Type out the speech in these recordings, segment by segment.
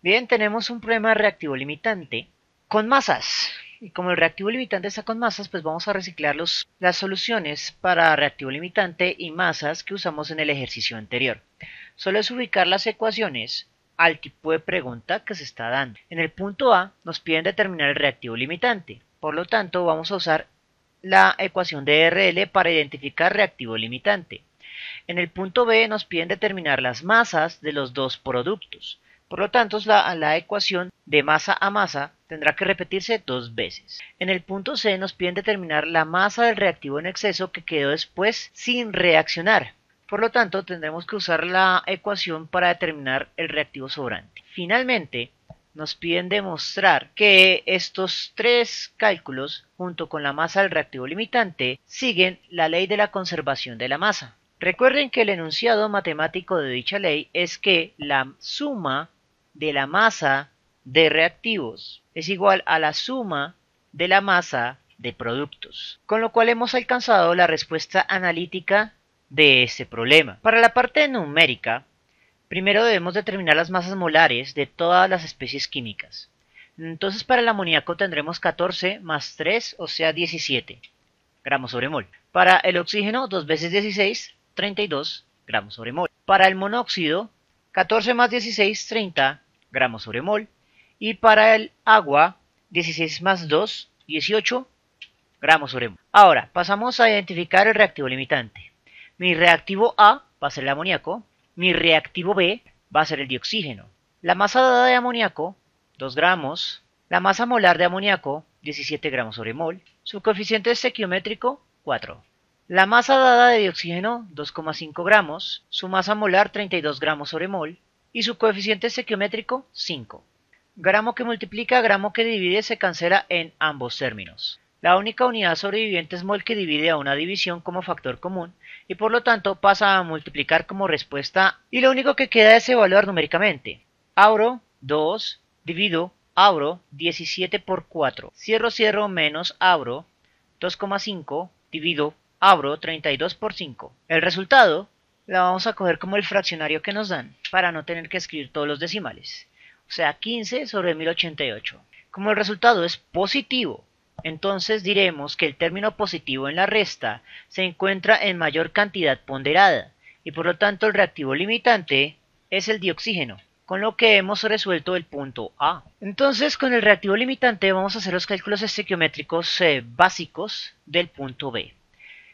Bien, tenemos un problema de reactivo limitante con masas. Y como el reactivo limitante está con masas, pues vamos a reciclar las soluciones para reactivo limitante y masas que usamos en el ejercicio anterior. Solo es ubicar las ecuaciones al tipo de pregunta que se está dando. En el punto A nos piden determinar el reactivo limitante. Por lo tanto, vamos a usar la ecuación de RL para identificar reactivo limitante. En el punto B nos piden determinar las masas de los dos productos. Por lo tanto, la, ecuación de masa a masa tendrá que repetirse dos veces. En el punto C nos piden determinar la masa del reactivo en exceso que quedó después sin reaccionar. Por lo tanto, tendremos que usar la ecuación para determinar el reactivo sobrante. Finalmente, nos piden demostrar que estos tres cálculos, junto con la masa del reactivo limitante, siguen la ley de la conservación de la masa. Recuerden que el enunciado matemático de dicha ley es que la suma de la masa de reactivos es igual a la suma de la masa de productos, con lo cual hemos alcanzado la respuesta analítica de este problema. Para la parte numérica, primero debemos determinar las masas molares de todas las especies químicas. Entonces para el amoníaco tendremos 14 más 3, o sea 17 gramos sobre mol. Para el oxígeno, 2 veces 16, 32 gramos sobre mol. Para el monóxido, 14 más 16, 30 gramos sobre mol. Y para el agua, 16 más 2, 18 gramos sobre mol. Ahora, pasamos a identificar el reactivo limitante. Mi reactivo A va a ser el amoníaco, mi reactivo B va a ser el dioxígeno. La masa dada de amoníaco, 2 gramos, la masa molar de amoníaco, 17 gramos sobre mol, su coeficiente estequiométrico, 4. La masa dada de dioxígeno, 2,5 gramos, su masa molar, 32 gramos sobre mol, y su coeficiente estequiométrico 5. Gramo que multiplica, gramo que divide se cancela en ambos términos. La única unidad sobreviviente es mol que divide a una división como factor común y por lo tanto pasa a multiplicar como respuesta y lo único que queda es evaluar numéricamente. Abro 2, divido, abro 17 por 4, cierro, cierro menos abro 2,5, divido, abro 32 por 5. El resultado la vamos a coger como el fraccionario que nos dan, para no tener que escribir todos los decimales, o sea 15 sobre 1088. Como el resultado es positivo, entonces diremos que el término positivo en la resta se encuentra en mayor cantidad ponderada, y por lo tanto el reactivo limitante es el dioxígeno, con lo que hemos resuelto el punto A. Entonces con el reactivo limitante vamos a hacer los cálculos estequiométricos eh, básicos del punto B.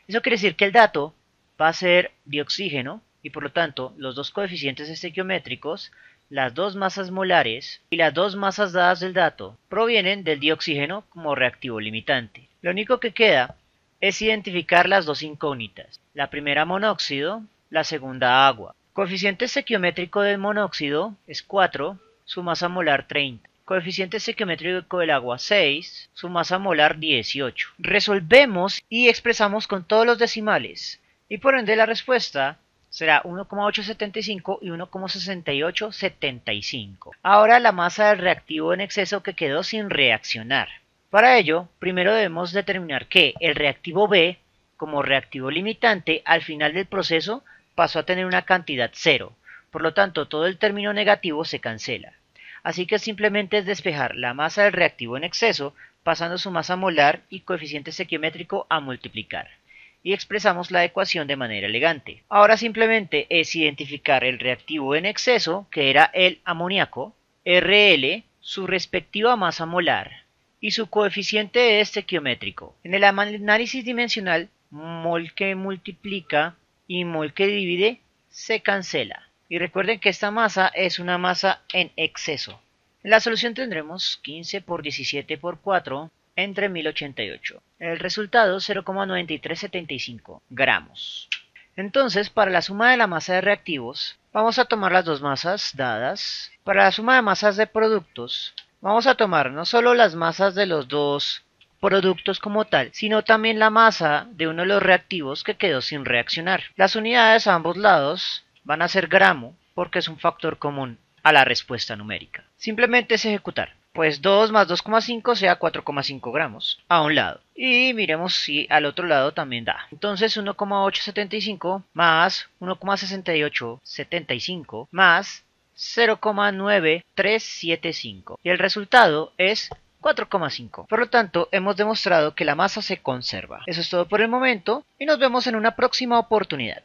Eso quiere decir que el dato va a ser dioxígeno y por lo tanto los dos coeficientes estequiométricos, las dos masas molares y las dos masas dadas del dato provienen del dioxígeno como reactivo limitante. Lo único que queda es identificar las dos incógnitas, la primera monóxido, la segunda agua. Coeficiente estequiométrico del monóxido es 4, su masa molar 30. Coeficiente estequiométrico del agua 6, su masa molar 18. Resolvemos y expresamos con todos los decimales y por ende la respuesta será 1,875 y 1,6875. Ahora la masa del reactivo en exceso que quedó sin reaccionar. Para ello, primero debemos determinar que el reactivo B, como reactivo limitante, al final del proceso pasó a tener una cantidad cero, por lo tanto todo el término negativo se cancela. Así que simplemente es despejar la masa del reactivo en exceso, pasando su masa molar y coeficiente sequiométrico a multiplicar y expresamos la ecuación de manera elegante. Ahora simplemente es identificar el reactivo en exceso, que era el amoníaco, RL, su respectiva masa molar y su coeficiente estequiométrico. En el análisis dimensional, mol que multiplica y mol que divide se cancela. Y recuerden que esta masa es una masa en exceso. En la solución tendremos 15 por 17 por 4 entre 1088. El resultado 0,9375 gramos. Entonces, para la suma de la masa de reactivos, vamos a tomar las dos masas dadas. Para la suma de masas de productos, vamos a tomar no solo las masas de los dos productos como tal, sino también la masa de uno de los reactivos que quedó sin reaccionar. Las unidades a ambos lados van a ser gramo porque es un factor común a la respuesta numérica. Simplemente es ejecutar pues 2 más 2,5 sea 4,5 gramos a un lado. Y miremos si al otro lado también da. Entonces 1,875 más 1,6875 más 0,9375. Y el resultado es 4,5. Por lo tanto, hemos demostrado que la masa se conserva. Eso es todo por el momento y nos vemos en una próxima oportunidad.